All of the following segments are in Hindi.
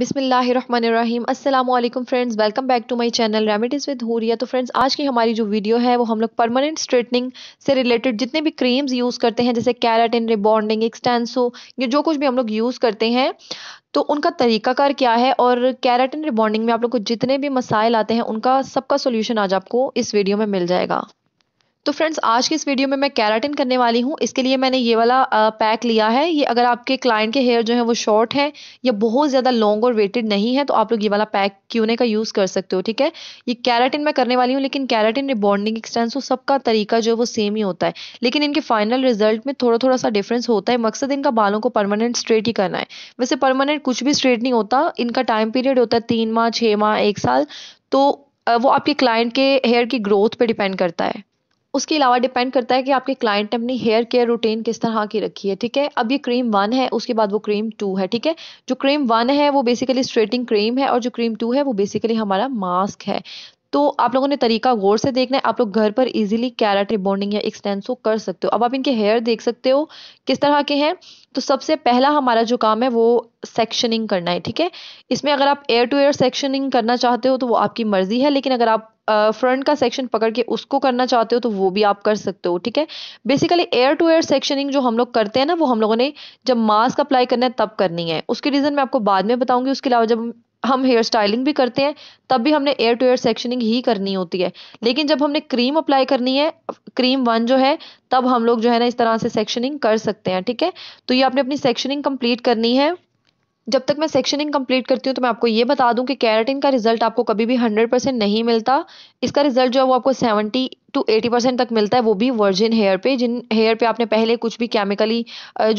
बिसमीम अल्लाम friends welcome back to my channel remedies with Hooria तो फ्रेंड्स आज की हमारी जो वीडियो है वो हम लोग परमानेंट स्ट्रेटनिंग से रिलेटेड जितने भी क्रीम्स यूज़ करते हैं जैसे कैराटिन रिबॉन्डिंग एक्सटेंसो ये जो कुछ भी हम लोग यूज़ करते हैं तो उनका तरीकाकार क्या है और कैराटिन रिबॉन्डिंग में आप लोग को जितने भी मसाइल आते हैं उनका सबका सोल्यूशन आज आपको इस वीडियो में मिल जाएगा तो फ्रेंड्स आज के इस वीडियो में मैं कैराटिन करने वाली हूँ इसके लिए मैंने ये वाला पैक लिया है ये अगर आपके क्लाइंट के हेयर जो है वो शॉर्ट हैं या बहुत ज़्यादा लॉन्ग और वेटेड नहीं है तो आप लोग ये वाला पैक क्यूने का यूज़ कर सकते हो ठीक है ये कैराटिन मैं करने वाली हूँ लेकिन कैराटिन रिबॉन्डिंग एक्सटेंस सबका तरीका जो है वो सेम ही होता है लेकिन इनके फाइनल रिजल्ट में थोड़ा थोड़ा सा डिफरेंस होता है मकसद इनका बालों को परमानेंट स्ट्रेट ही करना है वैसे परमानेंट कुछ भी स्ट्रेट नहीं होता इनका टाइम पीरियड होता है तीन माह छः माह एक साल तो वो आपके क्लाइंट के हेयर की ग्रोथ पर डिपेंड करता है उसके अलावा डिपेंड करता है कि आपके क्लाइंट ने अपनी हेयर केयर रूटीन किस तरह की रखी है ठीक है अब ये क्रीम वन है उसके बाद वो क्रीम टू है ठीक है जो क्रीम वन है वो बेसिकली स्ट्रेटिंग क्रीम है और जो क्रीम टू है वो बेसिकली हमारा मास्क है तो आप लोगों ने तरीका गौर से देखना है आप लोग घर पर इजीली कैराटे बॉन्डिंग या एक्सटेंसो कर सकते हो अब आप इनके हेयर देख सकते हो किस तरह के हैं तो सबसे पहला हमारा जो काम है वो सेक्शनिंग करना है ठीक है इसमें अगर आप एयर टू एयर सेक्शनिंग करना चाहते हो तो वो आपकी मर्जी है लेकिन अगर आप फ्रंट का सेक्शन पकड़ के उसको करना चाहते हो तो वो भी आप कर सकते हो ठीक है basically air to air sectioning जो हम लोग करते हैं ना वो हम लोगों ने जब मास्क अप्लाई करना है तब करनी है उसकी रीज़न मैं आपको बाद में बताऊंगी उसके अलावा जब हम हेयर स्टाइलिंग भी करते हैं तब भी हमने एयर टू एयर सेक्शनिंग ही करनी होती है लेकिन जब हमने क्रीम अप्लाई करनी है क्रीम वन जो है तब हम लोग जो है ना इस तरह से सेक्शनिंग कर सकते हैं ठीक है तो ये आपने अपनी सेक्शनिंग कंप्लीट करनी है जब तक मैं सेक्शनिंग कंप्लीट करती हूँ तो मैं आपको ये बता दूं कि कैरेटिन का रिजल्ट आपको कभी भी 100 परसेंट नहीं मिलता इसका रिजल्ट जो है वो आपको सेवेंटी टू एटी परसेंट तक मिलता है वो भी वर्जिन हेयर पे जिन हेयर पे आपने पहले कुछ भी केमिकली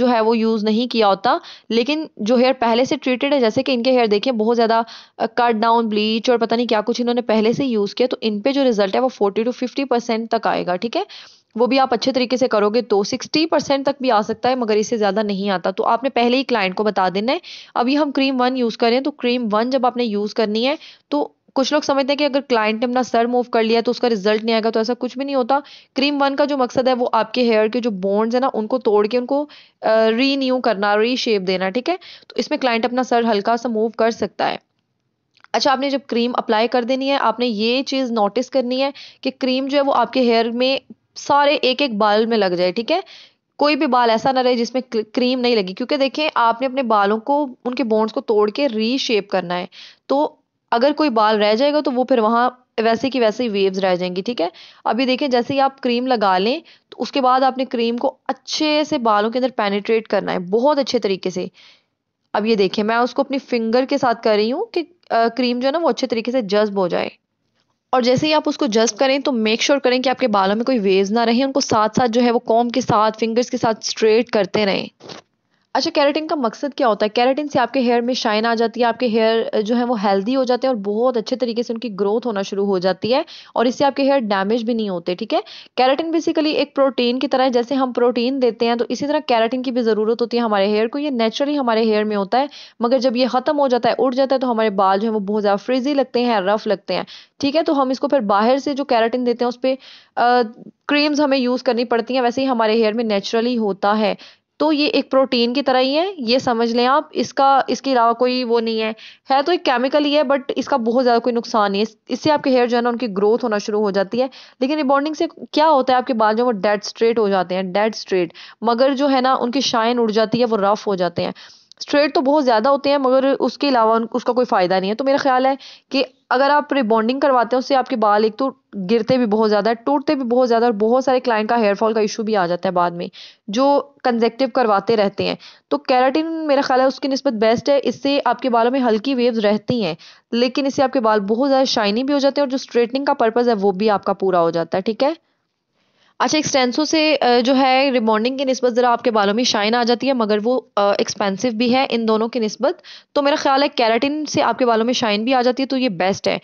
जो है वो यूज़ नहीं किया होता लेकिन जो हेयर पहले से ट्रीटेड है जैसे कि इनके हेयर देखें बहुत ज़्यादा कट डाउन ब्लीच और पता नहीं क्या कुछ इन्होंने पहले से यूज़ किया तो इन पर जो रिजल्ट है वो फोर्टी टू फिफ्टी परसेंट तक आएगा ठीक है वो भी आप अच्छे तरीके से करोगे तो सिक्सटी परसेंट तक भी आ सकता है मगर इससे ज़्यादा नहीं आता तो आपने पहले ही क्लाइंट को बता देना है अभी हम क्रीम वन यूज़ करें तो क्रीम वन जब आपने यूज़ करनी है तो कुछ लोग समझते हैं कि अगर क्लाइंट ने अपना सर मूव कर लिया तो उसका रिजल्ट नहीं आएगा तो ऐसा कुछ भी नहीं होता क्रीम वन का जो मकसद है वो आपके हेयर के जो बोन्स है ना उनको तोड़ के उनको रीन्यू करना रीशेप देना ठीक है तो इसमें क्लाइंट अपना सर हल्का सा मूव कर सकता है अच्छा आपने जब क्रीम अप्लाई कर देनी है आपने ये चीज़ नोटिस करनी है कि क्रीम जो है वो आपके हेयर में सारे एक एक बाल में लग जाए ठीक है कोई भी बाल ऐसा ना रहे जिसमें क्रीम नहीं लगी क्योंकि देखें आपने अपने बालों को उनके बोन्स को तोड़ के रीशेप करना है तो अगर कोई बाल रह जाएगा तो वो फिर वहाँ वैसे की वैसे ही वेव्स रह जाएंगी ठीक है अभी देखें जैसे ही आप क्रीम लगा लें तो उसके बाद आपने क्रीम को अच्छे से बालों के अंदर पेनिट्रेट करना है बहुत अच्छे तरीके से अब ये देखें मैं उसको अपनी फिंगर के साथ कर रही हूँ कि क्रीम जो है ना वो अच्छे तरीके से जज्ब हो जाए और जैसे ही आप उसको जज्ब करें तो मेक श्योर sure करें कि आपके बालों में कोई वेव्स ना रहे उनको साथ साथ जो है वो कॉम के साथ फिंगर्स के साथ स्ट्रेट करते रहें अच्छा कैरेटिन का मकसद क्या होता है कैरेटिन से आपके हेयर में शाइन आ जाती है आपके हेयर जो है वो हेल्दी हो जाते हैं और बहुत अच्छे तरीके से उनकी ग्रोथ होना शुरू हो जाती है और इससे आपके हेयर डैमेज भी नहीं होते ठीक है कैरेटिन बेसिकली एक प्रोटीन की तरह जैसे हम प्रोटीन देते हैं तो इसी तरह कैरेटिन की भी ज़रूरत होती है हमारे हेयर को ये नेचुरली हमारे हेयर में होता है मगर जब ये ख़त्म हो जाता है उड़ जाता है तो हमारे बाल जो है वो बहुत ज़्यादा फ्रिजी लगते हैं रफ लगते हैं ठीक है तो हम इसको फिर बाहर से जो कैरेटिन देते हैं उस पर क्रीम्स हमें यूज़ करनी पड़ती हैं वैसे ही हमारे हेयर में नेचुरली होता है तो ये एक प्रोटीन की तरह ही है ये समझ लें आप इसका इसके अलावा कोई वो नहीं है है तो एक केमिकल ही है बट इसका बहुत ज़्यादा कोई नुकसान नहीं है इससे आपके हेयर जो है ना उनकी ग्रोथ होना शुरू हो जाती है लेकिन रिबॉन्डिंग से क्या होता है आपके बाल जो वो डेड स्ट्रेट हो जाते हैं डेड स्ट्रेट मगर जो है ना उनकी शाइन उड़ जाती है वो रफ़ हो जाते हैं स्ट्रेट तो बहुत ज़्यादा होते हैं मगर उसके अलावा उसका कोई फ़ायदा नहीं है तो मेरा ख्याल है कि अगर आप रिबॉन्डिंग करवाते हैं उससे आपके बाल एक तो गिरते भी बहुत ज़्यादा टूटते भी बहुत ज़्यादा और बहुत सारे क्लाइंट का हेयर फॉल का इशू भी आ जाता है बाद में जो कंजेक्टिव करवाते रहते हैं तो कैराटिन मेरा ख्याल है उसकी नस्बत बेस्ट है इससे आपके बालों में हल्की वेव्स रहती हैं लेकिन इससे आपके बाल बहुत ज़्यादा शाइनी भी हो जाते हैं और जो स्ट्रेटनिंग का पर्पज़ है वो भी आपका पूरा हो जाता है ठीक है अच्छा एक्सटेंसो से जो है रिबॉन्डिंग की नस्बत ज़रा आपके बालों में शाइन आ जाती है मगर वो एक्सपेंसिव भी है इन दोनों की नस्बत तो मेरा ख्याल है कैराटिन से आपके बालों में शाइन भी आ जाती है तो ये बेस्ट है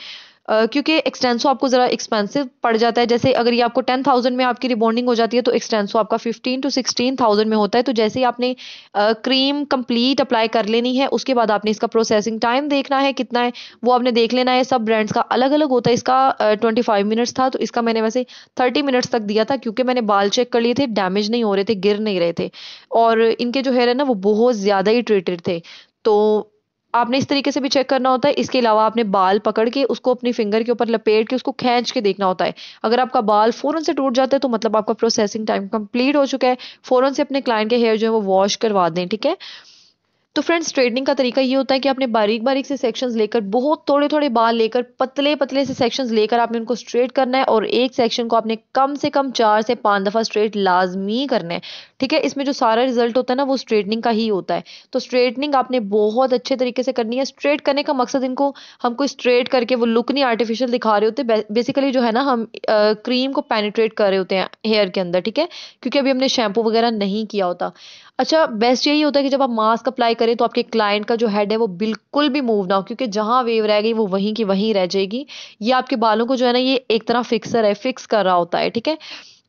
क्योंकि एक्सटेंसो आपको ज़रा एक्सपेंसिव पड़ जाता है जैसे अगर ये आपको टेन थाउजेंड में आपकी रिबॉन्डिंग हो जाती है तो एक्सटेंसो आपका फिफ्टीन टू सिक्सटीन थाउजेंड में होता है तो जैसे ही आपने क्रीम कंप्लीट अप्लाई कर लेनी है उसके बाद आपने इसका प्रोसेसिंग टाइम देखना है कितना है वो आपने देख लेना है सब ब्रांड्स का अलग अलग होता है इसका ट्वेंटी फाइव मिनट्स था तो इसका मैंने वैसे थर्टी मिनट्स तक दिया था क्योंकि मैंने बाल चेक कर लिए थे डैमेज नहीं हो रहे थे गिर नहीं रहे थे और इनके जो हेयर है ना वो बहुत ज़्यादा ही ट्रीटेड थे तो आपने इस तरीके से भी चेक करना होता है इसके अलावा आपने बाल पकड़ के उसको अपनी फिंगर के ऊपर लपेट के उसको खींच के देखना होता है अगर आपका बाल फ़ौरन से टूट जाता है तो मतलब आपका प्रोसेसिंग टाइम कंप्लीट हो चुका है फ़ौरन से अपने क्लाइंट के हेयर जो है वो वॉश करवा दें ठीक है तो फ्रेंड्स स्ट्रेटनिंग का तरीका ये होता है कि आपने बारीक बारीक से सेक्शंस लेकर बहुत थोड़े थोड़े बाल लेकर पतले पतले से सेक्शंस लेकर आपने उनको स्ट्रेट करना है और एक सेक्शन को आपने कम से कम चार से पाँच दफ़ा स्ट्रेट लाजमी करना है ठीक है इसमें जो सारा रिजल्ट होता है ना वो स्ट्रेटनिंग का ही होता है तो स्ट्रेटनिंग आपने बहुत अच्छे तरीके से करनी है स्ट्रेट करने का मकसद इनको हमको स्ट्रेट करके वो लुक नहीं आर्टिफिशियल दिखा रहे होते बेसिकली जो है ना हम क्रीम को पेनिट्रेट कर रहे होते हैं हेयर के अंदर ठीक है क्योंकि अभी हमने शैम्पू वगैरह नहीं किया होता अच्छा बेस्ट यही होता है कि जब आप मास्क अप्लाई करें तो आपके क्लाइंट का जो हेड है वो बिल्कुल भी मूव ना हो क्योंकि जहाँ वेव रह गई वो वहीं की वहीं रह जाएगी ये आपके बालों को जो है ना ये एक तरह फिक्सर है फिक्स कर रहा होता है ठीक है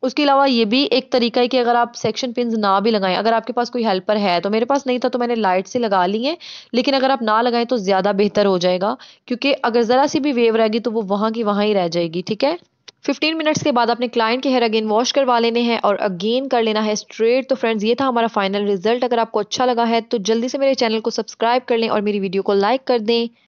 उसके अलावा ये भी एक तरीका है कि अगर आप सेक्शन पिन ना भी लगाएं अगर आपके पास कोई हेल्पर है तो मेरे पास नहीं था तो मैंने लाइट से लगा ली है लेकिन अगर आप ना लगाएं तो ज़्यादा बेहतर हो जाएगा क्योंकि अगर ज़रा सी भी वेव रहेगी तो वो वहां की वहां ही रह जाएगी ठीक है फिफ्टीन मिनट्स के बाद अपने क्लाइंट के हेयर अगेन वॉश करवा लेने हैं और अगेन कर लेना है स्ट्रेट तो फ्रेंड्स ये था हमारा फाइनल रिजल्ट अगर आपको अच्छा लगा है तो जल्दी से मेरे चैनल को सब्सक्राइब कर लें और मेरी वीडियो को लाइक कर दें